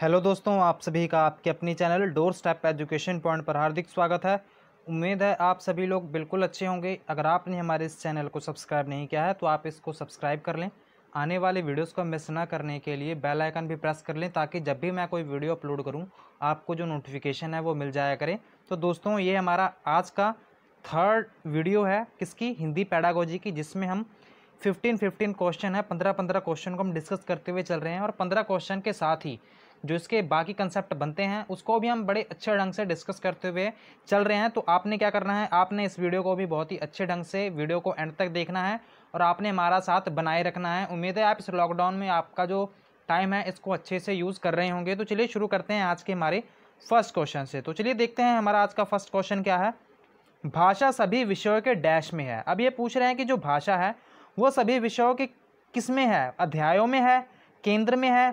hello दोस्तों आप सभी का आपके अपने channel door step education point पर हार्दिक स्वागत है उम्मीद है आप सभी लोग बिल्कुल अच्छे होंगे अगर आपने हमारे इस चैनल को सब्सक्राइब नहीं किया है तो आप इसको सब्सक्राइब कर लें आने वाले वीडियोस को मिस ना करने के लिए बेल आइकन भी प्रेस कर लें ताकि जब भी मैं कोई वीडियो अपलोड करूँ आपको जो नोटिफिकेशन है वो मिल जाया करें तो दोस्तों ये हमारा आज का थर्ड वीडियो है किसकी हिंदी पैडागोजी की जिसमें हम फिफ्टीन फिफ्टीन क्वेश्चन है पंद्रह पंद्रह क्वेश्चन को हम डिस्कस करते हुए चल रहे हैं और पंद्रह क्वेश्चन के साथ ही जो इसके बाकी कंसेप्ट बनते हैं उसको भी हम बड़े अच्छे ढंग से डिस्कस करते हुए चल रहे हैं तो आपने क्या करना है आपने इस वीडियो को भी बहुत ही अच्छे ढंग से वीडियो को एंड तक देखना है और आपने हमारा साथ बनाए रखना है उम्मीद है आप इस लॉकडाउन में आपका जो टाइम है इसको अच्छे से यूज़ कर रहे होंगे तो चलिए शुरू करते हैं आज के हमारे फर्स्ट क्वेश्चन से तो चलिए देखते हैं हमारा आज का फर्स्ट क्वेश्चन क्या है भाषा सभी विषयों के डैश में है अब ये पूछ रहे हैं कि जो भाषा है वो सभी विषयों के किस में है अध्यायों में है केंद्र में है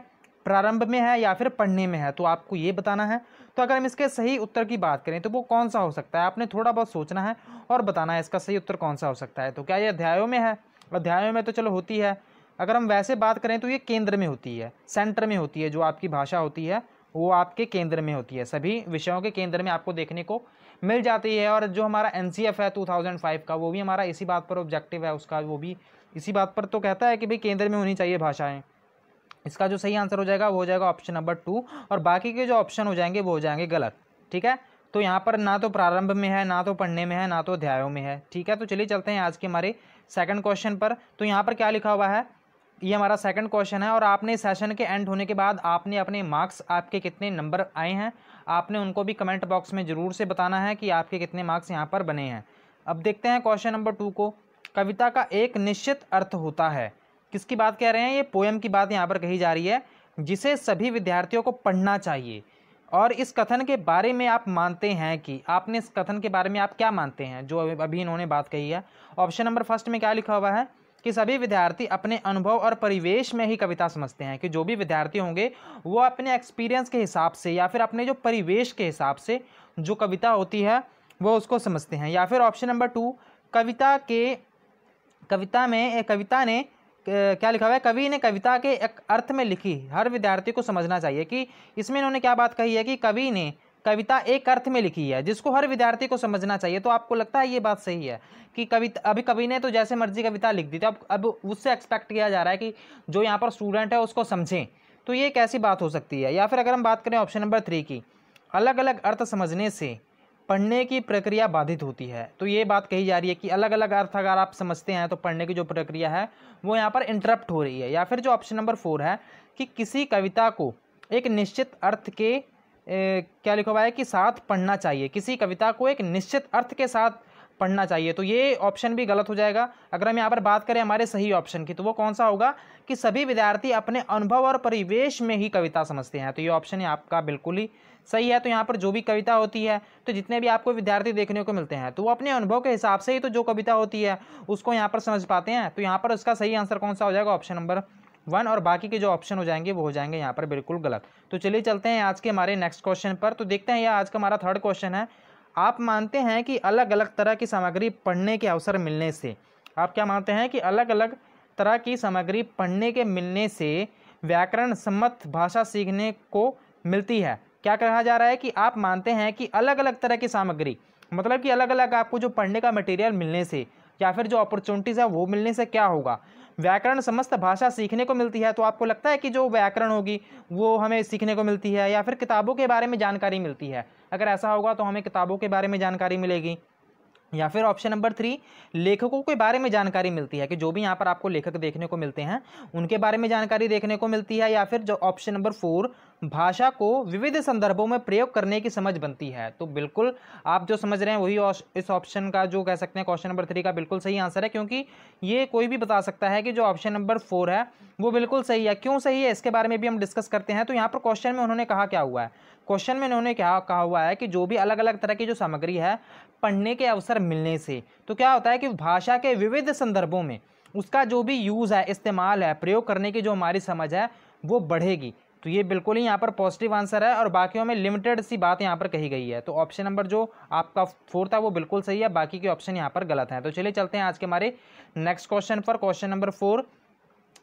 प्रारंभ में है या फिर पढ़ने में है तो आपको ये बताना है तो अगर हम इसके सही उत्तर की बात करें तो वो कौन सा हो सकता है आपने थोड़ा बहुत सोचना है और बताना है इसका सही उत्तर कौन सा हो सकता है तो क्या ये अध्यायों में है अध्यायों में तो चलो होती है अगर हम वैसे बात करें तो ये केंद्र में होती है सेंटर में होती है जो आपकी भाषा होती है वो आपके केंद्र में होती है सभी विषयों के केंद्र में आपको देखने को मिल जाती है और जो हमारा एन है फाइव का वो भी हमारा इसी बात पर ऑब्जेक्टिव है उसका वो भी इसी बात पर तो कहता है कि भाई केंद्र में होनी चाहिए भाषाएँ इसका जो सही आंसर हो जाएगा वो हो जाएगा ऑप्शन नंबर टू और बाकी के जो ऑप्शन हो जाएंगे वो हो जाएंगे गलत ठीक है तो यहाँ पर ना तो प्रारंभ में है ना तो पढ़ने में है ना तो अध्यायों में है ठीक है तो चलिए चलते हैं आज के हमारे सेकंड क्वेश्चन पर तो यहाँ पर क्या लिखा हुआ है ये हमारा सेकंड क्वेश्चन है और आपने सेशन के एंड होने के बाद आपने अपने मार्क्स आपके कितने नंबर आए हैं आपने उनको भी कमेंट बॉक्स में ज़रूर से बताना है कि आपके कितने मार्क्स यहाँ पर बने हैं अब देखते हैं क्वेश्चन नंबर टू को कविता का एक निश्चित अर्थ होता है किसकी बात कह रहे हैं ये पोएम की बात यहाँ पर कही जा रही है जिसे सभी विद्यार्थियों को पढ़ना चाहिए और इस कथन के बारे में आप मानते हैं कि आपने इस कथन के बारे में आप क्या मानते हैं जो अभी इन्होंने बात कही है ऑप्शन नंबर फर्स्ट में क्या लिखा हुआ है कि सभी विद्यार्थी अपने अनुभव और परिवेश में ही कविता समझते हैं कि जो भी विद्यार्थी होंगे वो अपने एक्सपीरियंस के हिसाब से या फिर अपने जो परिवेश के हिसाब से जो कविता होती है वो उसको समझते हैं या फिर ऑप्शन नंबर टू कविता के कविता में कविता ने क्या लिखा हुआ है कवि ने कविता के एक अर्थ में लिखी हर विद्यार्थी को समझना चाहिए कि इसमें इन्होंने क्या बात कही है कि कवि ने कविता एक अर्थ में लिखी है जिसको हर विद्यार्थी को समझना चाहिए तो आपको लगता है ये बात सही है कि कविता अभी कवि ने तो जैसे मर्जी कविता लिख दी थी अब अब उससे एक्सपेक्ट किया जा रहा है कि जो यहाँ पर स्टूडेंट है उसको समझें तो ये कैसी बात हो सकती है या फिर अगर हम बात करें ऑप्शन नंबर थ्री की अलग अलग अर्थ समझने से पढ़ने की प्रक्रिया बाधित होती है तो ये बात कही जा रही है कि अलग अलग अर्थ अगर आप समझते हैं तो पढ़ने की जो प्रक्रिया है वो यहाँ पर इंटरप्ट हो रही है या फिर जो ऑप्शन नंबर फोर है कि किसी कविता को एक निश्चित अर्थ के ए, क्या लिखा हुआ है कि साथ पढ़ना चाहिए किसी कविता को एक निश्चित अर्थ के साथ पढ़ना चाहिए तो ये ऑप्शन भी गलत हो जाएगा अगर हम यहाँ पर बात करें हमारे सही ऑप्शन की तो वो कौन सा होगा कि सभी विद्यार्थी अपने अनुभव और परिवेश में ही कविता समझते हैं तो ये ऑप्शन आपका बिल्कुल ही सही है तो यहाँ पर जो भी कविता होती है तो जितने भी आपको विद्यार्थी देखने को मिलते हैं तो वो अपने अनुभव के हिसाब से ही तो जो कविता होती है उसको यहाँ पर समझ पाते हैं तो यहाँ पर उसका सही आंसर कौन सा हो जाएगा ऑप्शन नंबर वन और बाकी के जो ऑप्शन हो जाएंगे वो हो जाएंगे यहाँ पर बिल्कुल गलत तो चलिए चलते हैं आज के हमारे नेक्स्ट क्वेश्चन पर तो देखते हैं यह आज का हमारा थर्ड क्वेश्चन है आप मानते हैं कि अलग अलग तरह की सामग्री पढ़ने के अवसर मिलने से आप क्या मानते हैं कि अलग अलग तरह की सामग्री पढ़ने के मिलने से व्याकरण सम्मत भाषा सीखने को मिलती है क्या कहा जा रहा है कि आप मानते हैं कि अलग अलग तरह की सामग्री मतलब कि अलग अलग आपको जो पढ़ने का मटेरियल मिलने से या फिर जो अपॉर्चुनिटीज़ है वो मिलने से क्या होगा व्याकरण समस्त भाषा सीखने को मिलती है तो आपको लगता है कि जो व्याकरण होगी वो हमें सीखने को मिलती है या फिर किताबों के बारे में जानकारी मिलती है अगर ऐसा होगा तो हमें किताबों के बारे में जानकारी मिलेगी या फिर ऑप्शन नंबर थ्री लेखकों के बारे में जानकारी मिलती है कि जो भी यहाँ पर आपको लेखक देखने को मिलते हैं उनके बारे में जानकारी देखने को मिलती है या फिर जो ऑप्शन नंबर फोर भाषा को विविध संदर्भों में प्रयोग करने की समझ बनती है तो बिल्कुल आप जो समझ रहे हैं वही इस ऑप्शन का जो कह सकते हैं क्वेश्चन नंबर थ्री का बिल्कुल सही आंसर है क्योंकि ये कोई भी बता सकता है कि जो ऑप्शन नंबर फोर है वो बिल्कुल सही है क्यों सही है इसके बारे में भी हम डिस्कस करते हैं तो यहाँ पर क्वेश्चन में उन्होंने कहा क्या हुआ है क्वेश्चन में उन्होंने क्या कहा हुआ है कि जो भी अलग अलग तरह की जो सामग्री है पढ़ने के अवसर मिलने से तो क्या होता है कि भाषा के विविध संदर्भों में उसका जो भी यूज़ है इस्तेमाल है प्रयोग करने की जो हमारी समझ है वो बढ़ेगी तो ये बिल्कुल ही यहाँ पर पॉजिटिव आंसर है और बाकियों में लिमिटेड सी बात यहाँ पर कही गई है तो ऑप्शन नंबर जो आपका फोर था वो बिल्कुल सही है बाकी के ऑप्शन यहाँ पर गलत हैं तो चलिए चलते हैं आज के हमारे नेक्स्ट क्वेश्चन पर क्वेश्चन नंबर फोर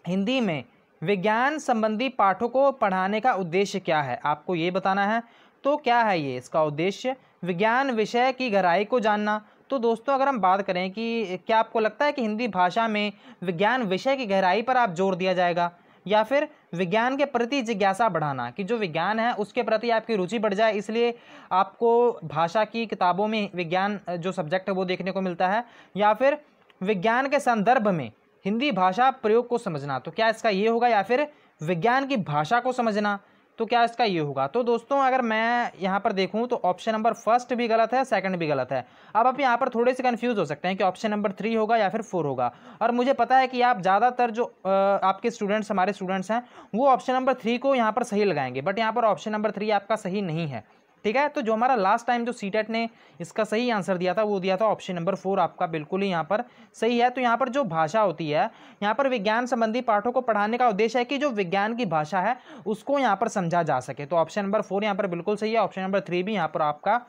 हिंदी में विज्ञान संबंधी पाठों को पढ़ाने का उद्देश्य क्या है आपको ये बताना है तो क्या है ये इसका उद्देश्य विज्ञान विषय की गहराई को जानना तो दोस्तों अगर हम बात करें कि क्या आपको लगता है कि हिंदी भाषा में विज्ञान विषय की गहराई पर आप जोर दिया जाएगा या फिर विज्ञान के प्रति जिज्ञासा बढ़ाना कि जो विज्ञान है उसके प्रति आपकी रुचि बढ़ जाए इसलिए आपको भाषा की किताबों में विज्ञान जो सब्जेक्ट है वो देखने को मिलता है या फिर विज्ञान के संदर्भ में हिंदी भाषा प्रयोग को समझना तो क्या इसका ये होगा या फिर विज्ञान की भाषा को समझना तो क्या इसका ये होगा तो दोस्तों अगर मैं यहाँ पर देखूँ तो ऑप्शन नंबर फर्स्ट भी गलत है सेकंड भी गलत है अब आप यहाँ पर थोड़े से कन्फ्यूज हो सकते हैं कि ऑप्शन नंबर थ्री होगा या फिर फोर होगा और मुझे पता है कि आप ज़्यादातर जो आपके स्टूडेंट्स हमारे स्टूडेंट्स हैं वो ऑप्शन नंबर थ्री को यहाँ पर सही लगाएंगे बट यहाँ पर ऑप्शन नंबर थ्री आपका सही नहीं है ठीक है तो जो हमारा लास्ट टाइम जो सी ने इसका सही आंसर दिया था वो दिया था ऑप्शन नंबर फोर आपका बिल्कुल ही यहाँ पर सही है तो यहाँ पर जो भाषा होती है यहाँ पर विज्ञान संबंधी पाठों को पढ़ाने का उद्देश्य है कि जो विज्ञान की भाषा है उसको यहाँ पर समझा जा सके तो ऑप्शन नंबर फोर यहाँ पर बिल्कुल सही है ऑप्शन नंबर थ्री भी यहाँ पर आपका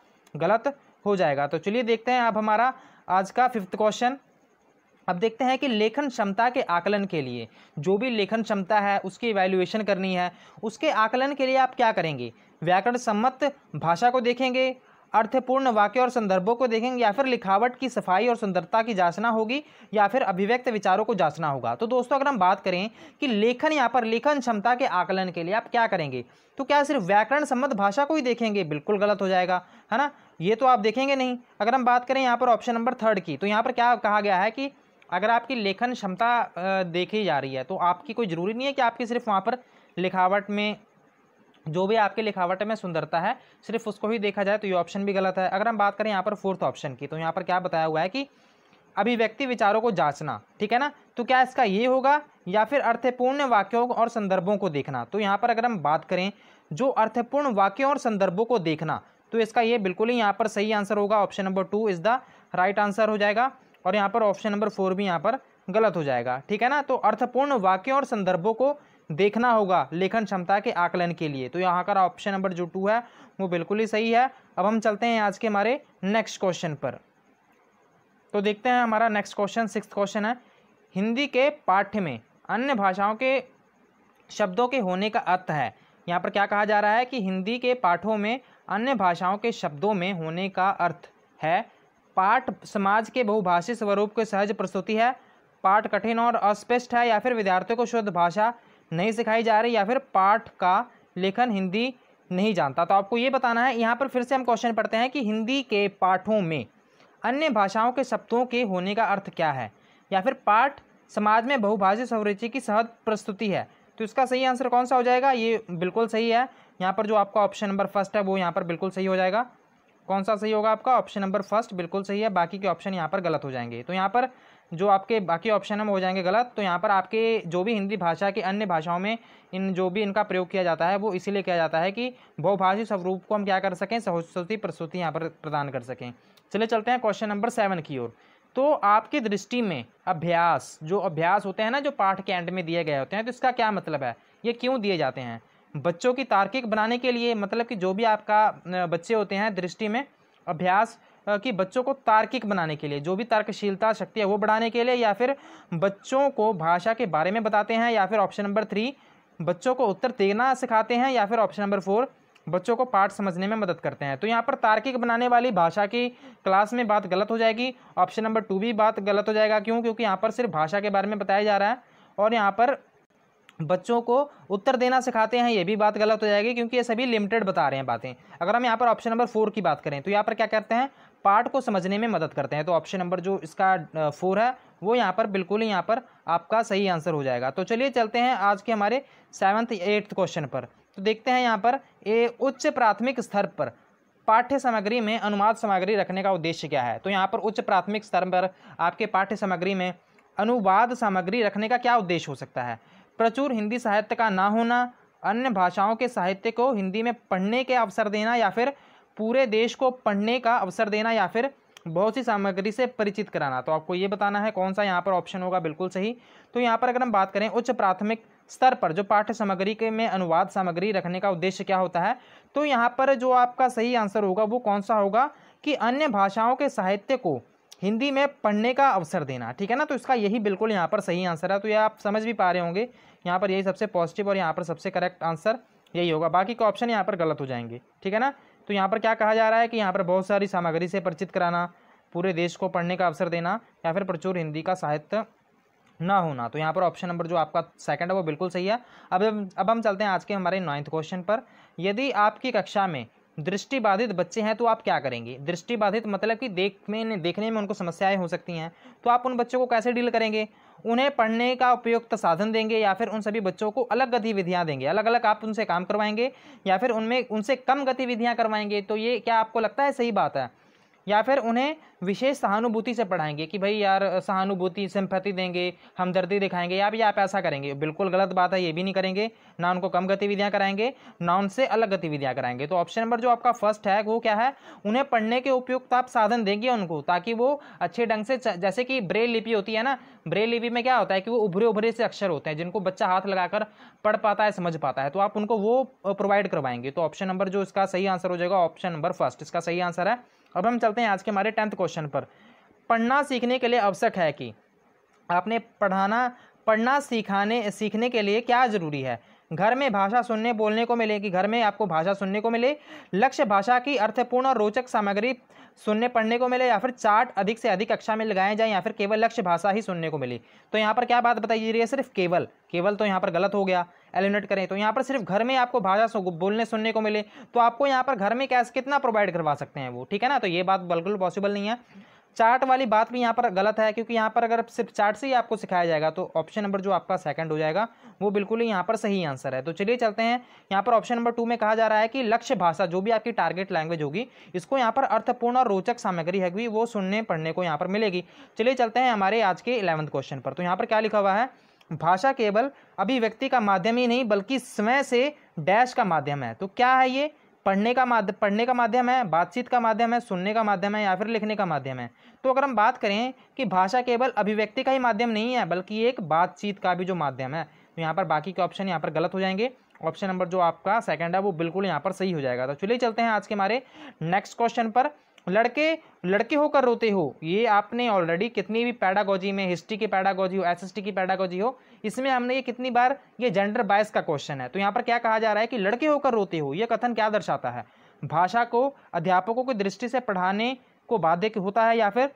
गलत हो जाएगा तो चलिए देखते हैं आप हमारा आज का फिफ्थ क्वेश्चन अब देखते हैं कि लेखन क्षमता के आकलन के लिए जो भी लेखन क्षमता है उसकी इवैल्यूएशन करनी है उसके आकलन के लिए आप क्या करेंगे व्याकरण सम्मत भाषा को देखेंगे अर्थपूर्ण वाक्य और संदर्भों को देखेंगे या फिर लिखावट की सफाई और सुंदरता की जांचना होगी या फिर अभिव्यक्त विचारों को जांचना होगा तो दोस्तों अगर हम बात करें कि लेखन यहाँ पर लेखन क्षमता के आकलन के लिए आप क्या करेंगे तो क्या सिर्फ व्याकरण सम्मत भाषा को ही देखेंगे बिल्कुल गलत हो जाएगा है ना ये तो आप देखेंगे नहीं अगर हम बात करें यहाँ पर ऑप्शन नंबर थर्ड की तो यहाँ पर क्या कहा गया है कि अगर आपकी लेखन क्षमता देखी जा रही है तो आपकी कोई ज़रूरी नहीं है कि आपकी सिर्फ वहाँ पर लिखावट में जो भी आपके लिखावट में सुंदरता है सिर्फ उसको ही देखा जाए तो ये ऑप्शन भी गलत है अगर हम बात करें यहाँ पर फोर्थ ऑप्शन की तो यहाँ पर क्या बताया हुआ है कि अभिव्यक्ति विचारों को जांचना ठीक है ना तो क्या इसका ये होगा या फिर अर्थपूर्ण वाक्यों और संदर्भों को देखना तो यहाँ पर अगर हम बात करें जो अर्थपूर्ण वाक्यों और संदर्भों को देखना तो इसका ये बिल्कुल ही यहाँ पर सही आंसर होगा option number two is the right answer हो जाएगा और यहाँ पर ऑप्शन नंबर फोर भी यहाँ पर गलत हो जाएगा ठीक है ना तो अर्थपूर्ण वाक्यों और संदर्भों को देखना होगा लेखन क्षमता के आकलन के लिए तो यहाँ का ऑप्शन नंबर जो टू है वो बिल्कुल ही सही है अब हम चलते हैं आज के हमारे नेक्स्ट क्वेश्चन पर तो देखते हैं हमारा नेक्स्ट क्वेश्चन सिक्स क्वेश्चन है हिंदी के पाठ्य में अन्य भाषाओं के शब्दों के होने का अर्थ है यहाँ पर क्या कहा जा रहा है कि हिंदी के पाठों में अन्य भाषाओं के शब्दों में होने का अर्थ है पाठ समाज के बहुभाषी स्वरूप के सहज प्रस्तुति है पाठ कठिन और अस्पष्ट है या फिर विद्यार्थियों को शुद्ध भाषा नहीं सिखाई जा रही या फिर पाठ का लेखन हिंदी नहीं जानता तो आपको ये बताना है यहाँ पर फिर से हम क्वेश्चन पढ़ते हैं कि हिंदी के पाठों में अन्य भाषाओं के शब्दों के होने का अर्थ क्या है या फिर पाठ समाज में बहुभाषी स्वरुचि की सहज प्रस्तुति है तो इसका सही आंसर कौन सा हो जाएगा ये बिल्कुल सही है यहाँ पर जो आपका ऑप्शन नंबर फर्स्ट है वो यहाँ पर बिल्कुल सही हो जाएगा कौन सा सही होगा आपका ऑप्शन नंबर फर्स्ट बिल्कुल सही है बाकी के ऑप्शन यहाँ पर गलत हो जाएंगे तो यहाँ पर जो आपके बाकी ऑप्शन हम हो जाएंगे गलत तो यहाँ पर आपके जो भी हिंदी भाषा के अन्य भाषाओं में इन जो भी इनका प्रयोग किया जाता है वो इसीलिए किया जाता है कि बहुभाषी स्वरूप को हम क्या कर सकें सहस्वती प्रस्तुति यहाँ पर प्रदान कर सकें चलिए चलते हैं क्वेश्चन नंबर सेवन की ओर तो आपकी दृष्टि में अभ्यास जो अभ्यास होते हैं ना जो पाठ के एंड में दिए गए होते हैं तो इसका क्या मतलब है ये क्यों दिए जाते हैं बच्चों की तार्किक बनाने के लिए मतलब कि जो भी आपका बच्चे होते हैं दृष्टि में अभ्यास कि बच्चों को तार्किक बनाने के लिए जो भी तर्कशीलता शक्ति है वो बढ़ाने के लिए या फिर बच्चों को भाषा के बारे में बताते हैं या फिर ऑप्शन नंबर थ्री बच्चों को उत्तर देना सिखाते हैं या फिर ऑप्शन नंबर फोर बच्चों को पाठ समझने में मदद करते हैं तो यहाँ पर तार्किक बनाने वाली भाषा की क्लास में बात गलत हो जाएगी ऑप्शन नंबर टू भी बात गलत हो जाएगा क्यों क्योंकि यहाँ पर सिर्फ भाषा के बारे में बताया जा रहा है और यहाँ पर बच्चों को उत्तर देना सिखाते हैं ये भी बात गलत हो जाएगी क्योंकि ये सभी लिमिटेड बता रहे हैं बातें अगर हम यहाँ पर ऑप्शन नंबर फोर की बात करें तो यहाँ पर क्या करते हैं पार्ट को समझने में मदद करते हैं तो ऑप्शन नंबर जो इसका फोर है वो यहाँ पर बिल्कुल ही यहाँ पर आपका सही आंसर हो जाएगा तो चलिए चलते हैं आज के हमारे सेवन्थ एट्थ क्वेश्चन पर तो देखते हैं यहाँ पर ए उच्च प्राथमिक स्तर पर पाठ्य सामग्री में अनुवाद सामग्री रखने का उद्देश्य क्या है तो यहाँ पर उच्च प्राथमिक स्तर पर आपके पाठ्य सामग्री में अनुवाद सामग्री रखने का क्या उद्देश्य हो सकता है प्रचुर हिंदी साहित्य का ना होना अन्य भाषाओं के साहित्य को हिंदी में पढ़ने के अवसर देना या फिर पूरे देश को पढ़ने का अवसर देना या फिर बहुत सी सामग्री से परिचित कराना तो आपको ये बताना है कौन सा यहाँ पर ऑप्शन होगा बिल्कुल सही तो यहाँ पर अगर हम बात करें उच्च प्राथमिक स्तर पर जो पाठ्य सामग्री के में अनुवाद सामग्री रखने का उद्देश्य क्या होता है तो यहाँ पर जो आपका सही आंसर होगा वो कौन सा होगा कि अन्य भाषाओं के साहित्य को हिंदी में पढ़ने का अवसर देना ठीक है ना तो इसका यही बिल्कुल यहाँ पर सही आंसर है तो ये आप समझ भी पा रहे होंगे यहाँ पर यही सबसे पॉजिटिव और यहाँ पर सबसे करेक्ट आंसर यही होगा बाकी के ऑप्शन यहाँ पर गलत हो जाएंगे ठीक है ना तो यहाँ पर क्या कहा जा रहा है कि यहाँ पर बहुत सारी सामग्री से परिचित कराना पूरे देश को पढ़ने का अवसर देना या फिर प्रचुर हिंदी का साहित्य ना होना तो यहाँ पर ऑप्शन नंबर जो आपका सेकंड है वो बिल्कुल सही है अब अब हम चलते हैं आज के हमारे नाइन्थ क्वेश्चन पर यदि आपकी कक्षा में दृष्टिबाधित बच्चे हैं तो आप क्या करेंगे दृष्टिबाधित मतलब कि देख में देखने में उनको समस्याएं हो सकती हैं तो आप उन बच्चों को कैसे डील करेंगे उन्हें पढ़ने का उपयुक्त साधन देंगे या फिर उन सभी बच्चों को अलग गतिविधियाँ देंगे अलग अलग आप उनसे काम करवाएंगे या फिर उनमें उनसे कम गतिविधियाँ करवाएंगे तो ये क्या आपको लगता है सही बात है या फिर उन्हें विशेष सहानुभूति से पढ़ाएंगे कि भाई यार सहानुभूति सिंपति देंगे हमदर्दी दिखाएंगे या भी आप ऐसा करेंगे बिल्कुल गलत बात है ये भी नहीं करेंगे ना उनको कम गतिविधियाँ कराएंगे ना उनसे अलग गतिविधियाँ कराएंगे तो ऑप्शन नंबर जो आपका फर्स्ट है वो क्या है उन्हें पढ़ने के उपयुक्त आप साधन देंगे उनको ताकि वो अच्छे ढंग से जैसे कि ब्रेल लिपि होती है ना ब्रेल लिपि में क्या होता है कि वो उभरे उभरे से अक्षर होते हैं जिनको बच्चा हाथ लगाकर पढ़ पाता है समझ पाता है तो आप उनको वो प्रोवाइड करवाएंगे तो ऑप्शन नंबर जो इसका सही आंसर हो जाएगा ऑप्शन नंबर फर्स्ट इसका सही आंसर है अब हम चलते हैं आज के हमारे टेंथ क्वेश्चन पर पढ़ना सीखने के लिए आवश्यक है कि आपने पढ़ाना पढ़ना सिखाने सीखने के लिए क्या ज़रूरी है घर में भाषा सुनने बोलने को मिले कि घर में आपको भाषा सुनने को मिले लक्ष्य भाषा की अर्थपूर्ण और रोचक सामग्री सुनने पढ़ने को मिले या फिर चार्ट अधिक से अधिक कक्षा में लगाए जाए या फिर केवल लक्ष्य भाषा ही सुनने को मिले तो यहाँ पर क्या बात बताई जा रही है सिर्फ केवल केवल तो यहाँ पर गलत हो गया एलिमिनेट करें तो यहाँ पर सिर्फ घर में आपको भाषा बोलने सुनने को मिले तो आपको यहाँ पर घर में कैसे कितना प्रोवाइड करवा सकते हैं वो ठीक है ना तो ये बात बिल्कुल पॉसिबल नहीं है चार्ट वाली बात भी यहाँ पर गलत है क्योंकि यहाँ पर अगर सिर्फ चार्ट से ही आपको सिखाया जाएगा तो ऑप्शन नंबर जो आपका सेकंड हो जाएगा वो बिल्कुल ही यहाँ पर सही आंसर है तो चलिए चलते हैं यहाँ पर ऑप्शन नंबर टू में कहा जा रहा है कि लक्ष्य भाषा जो भी आपकी टारगेट लैंग्वेज होगी इसको यहाँ पर अर्थपूर्ण और रोचक सामग्री है वो सुनने पढ़ने को यहाँ पर मिलेगी चलिए चलते हैं हमारे आज के इलेवंथ क्वेश्चन पर तो यहाँ पर क्या लिखा हुआ है भाषा केवल अभिव्यक्ति का माध्यम ही नहीं बल्कि स्वयं से डैश का माध्यम है तो क्या है ये पढ़ने का माध्यम पढ़ने का माध्यम है बातचीत का माध्यम है सुनने का माध्यम है या फिर लिखने का माध्यम है तो अगर हम बात करें कि भाषा केवल अभिव्यक्ति का ही माध्यम नहीं है बल्कि एक बातचीत का भी जो माध्यम है तो यहाँ पर बाकी के ऑप्शन यहाँ पर गलत हो जाएंगे ऑप्शन नंबर जो आपका सेकंड है वो बिल्कुल यहाँ पर सही हो जाएगा तो चलिए चलते हैं आज के हमारे नेक्स्ट क्वेश्चन पर लड़के लड़के होकर रोते हो ये आपने ऑलरेडी कितनी भी पैडागोजी में हिस्ट्री की पैडागोजी हो एसएसटी की पैडागोजी हो इसमें हमने ये कितनी बार ये जेंडर बायस का क्वेश्चन है तो यहाँ पर क्या कहा जा रहा है कि लड़के होकर रोते हो ये कथन क्या दर्शाता है भाषा को अध्यापकों की दृष्टि से पढ़ाने को बाध्य होता है या फिर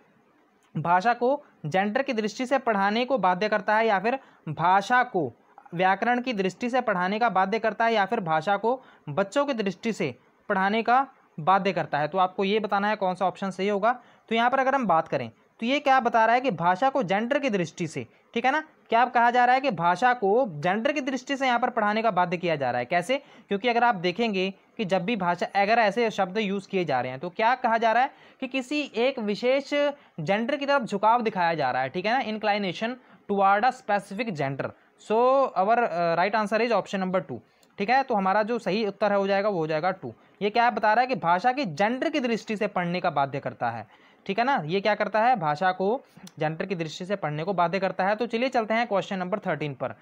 भाषा को जेंडर की दृष्टि से पढ़ाने को बाध्य करता है या फिर भाषा को व्याकरण की दृष्टि से पढ़ाने का बाध्य करता है या फिर भाषा को बच्चों की दृष्टि से पढ़ाने का बाध्य करता है तो आपको ये बताना है कौन सा ऑप्शन सही होगा तो यहाँ पर अगर हम बात करें तो ये क्या बता रहा है कि भाषा को जेंडर की दृष्टि से ठीक है ना क्या आप कहा जा रहा है कि भाषा को जेंडर की दृष्टि से यहाँ पर पढ़ाने का बाध्य किया जा रहा है कैसे क्योंकि अगर आप देखेंगे कि जब भी भाषा अगर ऐसे शब्द यूज़ किए जा रहे हैं तो क्या कहा जा रहा है कि किसी एक विशेष जेंडर की तरफ झुकाव दिखाया जा रहा है ठीक है ना inclination toward a specific gender so our right answer is option number two ठीक है तो हमारा जो सही उत्तर है हो जाएगा वो हो जाएगा टू ये क्या बता रहा है कि भाषा की जेंडर की दृष्टि से पढ़ने का बाध्य करता है ठीक है ना ये क्या करता है भाषा को जेंडर की दृष्टि से पढ़ने को बाध्य करता है तो चलिए चलते हैं क्वेश्चन नंबर थर्टीन पर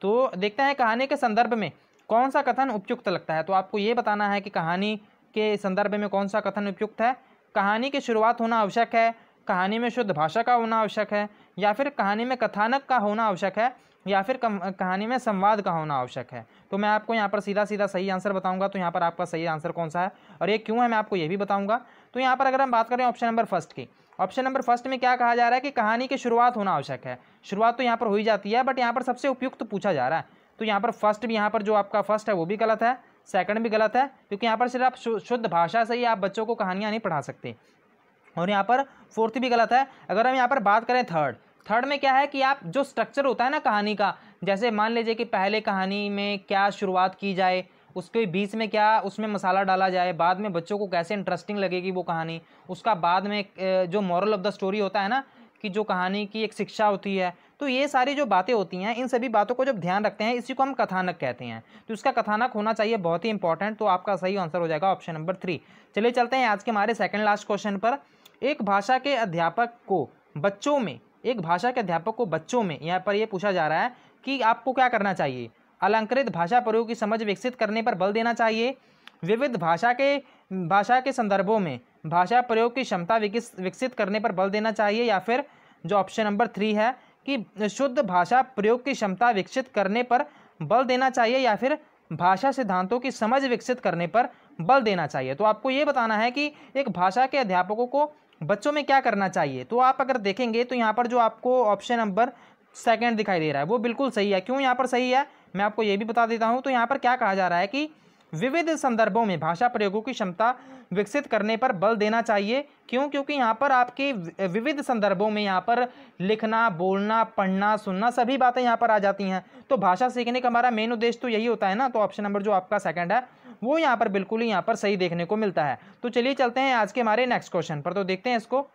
तो देखते हैं कहानी के संदर्भ में कौन सा कथन उपयुक्त लगता है तो आपको ये बताना है कि कहानी के संदर्भ में कौन सा कथन उपयुक्त है कहानी की शुरुआत होना आवश्यक है कहानी में शुद्ध भाषा का होना आवश्यक है या फिर कहानी में कथानक का होना आवश्यक है या फिर कहानी में संवाद का होना आवश्यक है तो मैं आपको यहाँ पर सीधा सीधा सही आंसर बताऊंगा तो यहाँ पर आपका सही आंसर कौन सा है और ये क्यों है मैं आपको ये भी बताऊंगा तो यहाँ पर अगर हम बात करें ऑप्शन नंबर फर्स्ट की ऑप्शन नंबर फर्स्ट में क्या कहा जा रहा है कि कहानी की शुरुआत होना आवश्यक है शुरुआत तो यहाँ पर ही जाती है बट यहाँ पर सबसे उपयुक्त पूछा जा रहा है तो यहाँ पर फर्स्ट भी यहाँ पर जो आपका फर्स्ट है वो भी गलत है सेकंड भी गलत है क्योंकि यहाँ पर सिर्फ आप शुद्ध भाषा से ही आप बच्चों को कहानियाँ नहीं पढ़ा सकते और यहाँ पर फोर्थ भी गलत है अगर हम यहाँ पर बात करें थर्ड थर्ड में क्या है कि आप जो स्ट्रक्चर होता है ना कहानी का जैसे मान लीजिए कि पहले कहानी में क्या शुरुआत की जाए उसके बीच में क्या उसमें मसाला डाला जाए बाद में बच्चों को कैसे इंटरेस्टिंग लगेगी वो कहानी उसका बाद में जो मॉरल ऑफ द स्टोरी होता है ना कि जो कहानी की एक शिक्षा होती है तो ये सारी जो बातें होती हैं इन सभी बातों को जब ध्यान रखते हैं इसी को हम कथानक कहते हैं तो इसका कथानक होना चाहिए बहुत ही इंपॉर्टेंट तो आपका सही आंसर हो जाएगा ऑप्शन नंबर थ्री चलिए चलते हैं आज के हमारे सेकेंड लास्ट क्वेश्चन पर एक भाषा के अध्यापक को बच्चों में एक भाषा के अध्यापक को बच्चों में यहाँ पर यह पूछा जा रहा है कि आपको क्या करना चाहिए अलंकृत भाषा प्रयोग की समझ विकसित करने पर बल देना चाहिए विविध भाषा के भाषा के संदर्भों में भाषा प्रयोग की क्षमता विकसित करने पर बल देना चाहिए या फिर जो ऑप्शन नंबर थ्री है कि शुद्ध भाषा प्रयोग की क्षमता विकसित करने पर बल देना चाहिए या फिर भाषा सिद्धांतों की समझ विकसित करने पर बल देना चाहिए तो आपको ये बताना है कि एक भाषा के अध्यापकों को बच्चों में क्या करना चाहिए तो आप अगर देखेंगे तो यहाँ पर जो आपको ऑप्शन नंबर सेकेंड दिखाई दे रहा है वो बिल्कुल सही है क्यों यहाँ पर सही है मैं आपको ये भी बता देता हूँ तो यहाँ पर क्या कहा जा रहा है कि विविध संदर्भों में भाषा प्रयोगों की क्षमता विकसित करने पर बल देना चाहिए क्यों क्योंकि यहाँ पर आपके विविध संदर्भों में यहाँ पर लिखना बोलना पढ़ना सुनना सभी बातें यहाँ पर आ जाती हैं तो भाषा सीखने का हमारा मेन उद्देश्य तो यही होता है ना तो ऑप्शन नंबर जो आपका सेकंड है वो यहाँ पर बिल्कुल ही यहाँ पर सही देखने को मिलता है तो चलिए चलते हैं आज के हमारे नेक्स्ट क्वेश्चन पर तो देखते हैं इसको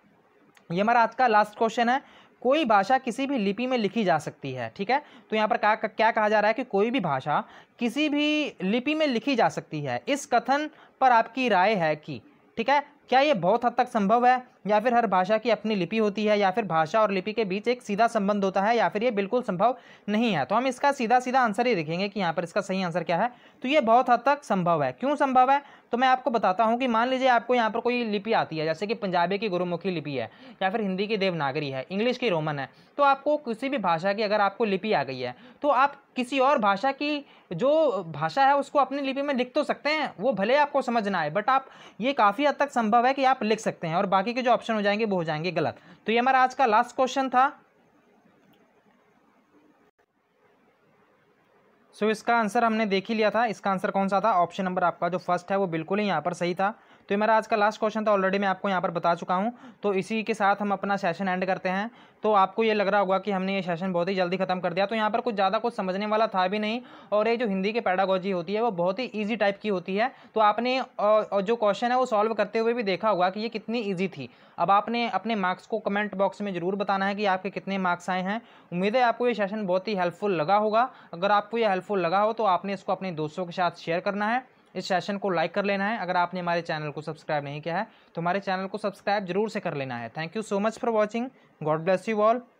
ये हमारा आज का लास्ट क्वेश्चन है कोई भाषा किसी भी लिपि में लिखी जा सकती है ठीक है तो यहाँ पर क्या क्या कहा जा रहा है कि कोई भी भाषा किसी भी लिपि में लिखी जा सकती है इस कथन पर आपकी राय है कि ठीक है क्या ये बहुत हद तक संभव है या फिर हर भाषा की अपनी लिपि होती है या फिर भाषा और लिपि के बीच एक सीधा संबंध होता है या फिर ये बिल्कुल संभव नहीं है तो हम इसका सीधा सीधा आंसर ही देखेंगे कि यहाँ पर इसका सही आंसर क्या है तो ये बहुत हद तक संभव है क्यों संभव है तो मैं आपको बताता हूँ कि मान लीजिए आपको यहाँ पर कोई लिपि आती है जैसे कि पंजाबी की गुरुमुखी लिपि है या फिर हिंदी की देवनागरी है इंग्लिश की रोमन है तो आपको किसी भी भाषा की अगर आपको लिपि आ गई है तो आप किसी और भाषा की जो भाषा है उसको अपनी लिपि में लिख तो सकते हैं वो भले आपको समझ ना आए बट आप ये काफ़ी हद तक संभव है कि आप लिख सकते हैं और बाकी के जो ऑप्शन हो जाएंगे वो हो जाएंगे गलत तो ये हमारा आज का लास्ट क्वेश्चन था सो so, इसका आंसर हमने देख ही लिया था इसका आंसर कौन सा था ऑप्शन नंबर आपका जो फर्स्ट है वो बिल्कुल ही यहाँ पर सही था तो ये मेरा आज का लास्ट क्वेश्चन था ऑलरेडी मैं आपको यहाँ पर बता चुका हूँ तो इसी के साथ हम अपना सेशन एंड करते हैं तो आपको ये लग रहा होगा कि हमने ये सेशन बहुत ही जल्दी खत्म कर दिया तो यहाँ पर कुछ ज़्यादा कुछ समझने वाला था भी नहीं और ये जो हिंदी की पैडागोजी होती है वो बहुत ही ईजी टाइप की होती है तो आपने जो क्वेश्चन है वो सॉल्व करते हुए भी देखा होगा कि ये कितनी ईजी थी अब आपने अपने मार्क्स को कमेंट बॉक्स में ज़रूर बताना है कि आपके कितने मार्क्स आए हैं उम्मीद है आपको ये सेशन बहुत ही हेल्पफुल लगा होगा अगर आपको ये हेल्पफुल लगा हो तो आपने इसको अपने दोस्तों के साथ शेयर करना है इस सेशन को लाइक कर लेना है अगर आपने हमारे चैनल को सब्सक्राइब नहीं किया है तो हमारे चैनल को सब्सक्राइब जरूर से कर लेना है thank you so much for watching God bless you all